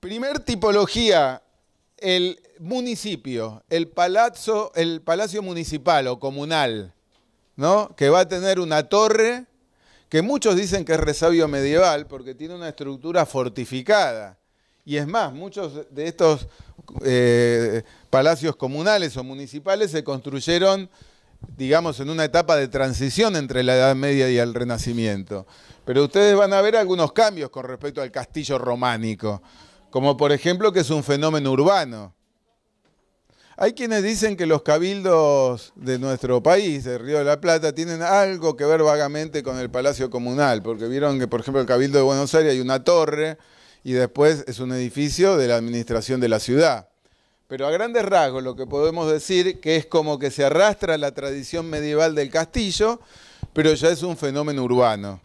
Primer tipología, el municipio, el el palacio municipal o comunal, ¿no? Que va a tener una torre que muchos dicen que es resabio medieval porque tiene una estructura fortificada. Y es más, muchos de estos eh, palacios comunales o municipales se construyeron, digamos, en una etapa de transición entre la Edad Media y el Renacimiento. Pero ustedes van a ver algunos cambios con respecto al castillo románico como por ejemplo que es un fenómeno urbano. Hay quienes dicen que los cabildos de nuestro país, del Río de la Plata, tienen algo que ver vagamente con el Palacio Comunal, porque vieron que, por ejemplo, el Cabildo de Buenos Aires hay una torre y después es un edificio de la administración de la ciudad. Pero a grandes rasgos lo que podemos decir que es como que se arrastra la tradición medieval del castillo, pero ya es un fenómeno urbano,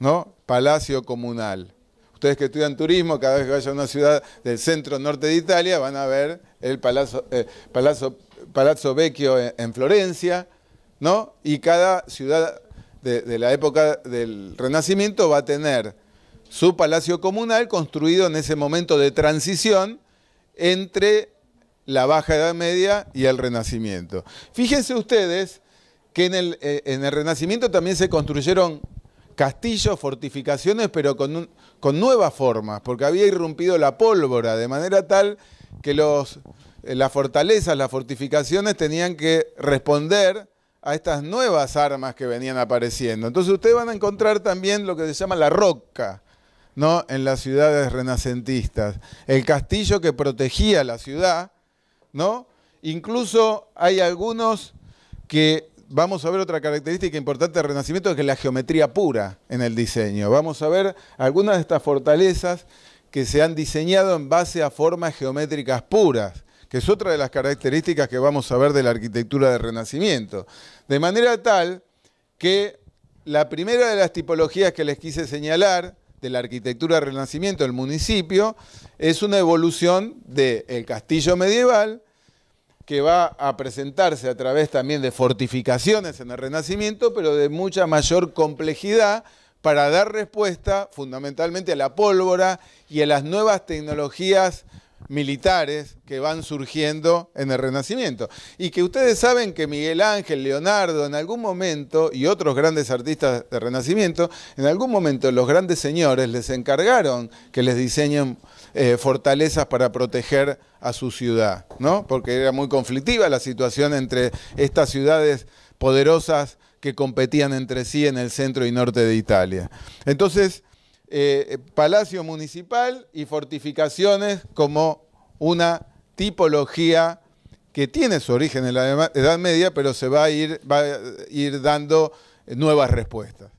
¿no? Palacio Comunal. Ustedes que estudian turismo, cada vez que vayan a una ciudad del centro norte de Italia, van a ver el Palazzo, eh, Vecchio en, Florencia, ¿no? Y cada ciudad de, la época del Renacimiento va a tener su palacio comunal construido en ese momento de transición entre la Baja Edad Media y el Renacimiento. Fíjense ustedes que en el eh, Renacimiento también se construyeron castillos, fortificaciones, pero con, con nuevas formas, porque había irrumpido la pólvora de manera tal que los, eh, las fortalezas, las fortificaciones tenían que responder a estas nuevas armas que venían apareciendo. Entonces ustedes van a encontrar también lo que se llama la roca, ¿no? En las ciudades renacentistas. El castillo que protegía la ciudad, ¿no? Incluso hay algunos que vamos a ver otra característica importante del Renacimiento, que es la geometría pura en el diseño. Vamos a ver algunas de estas fortalezas que se han diseñado en base a formas geométricas puras, que es otra de las características que vamos a ver de la arquitectura del Renacimiento. De manera tal que la primera de las tipologías que les quise señalar de la arquitectura del Renacimiento, el municipio, es una evolución del castillo medieval, que va a presentarse a través también de fortificaciones en el Renacimiento, pero de mucha mayor complejidad para dar respuesta fundamentalmente a la pólvora y a las nuevas tecnologías militares que van surgiendo en el Renacimiento. Y que ustedes saben que Miguel Ángel, Leonardo, en algún momento, y otros grandes artistas del Renacimiento, en algún momento los grandes señores les encargaron que les diseñen eh, fortalezas para proteger a su ciudad, ¿no? Porque era muy conflictiva la situación entre estas ciudades poderosas que competían entre sí en el centro y norte de Italia. Entonces, eh, eh, Palacio Municipal y fortificaciones como una tipología que tiene su origen en la Edad Media, pero se va a ir, va a ir dando nuevas respuestas.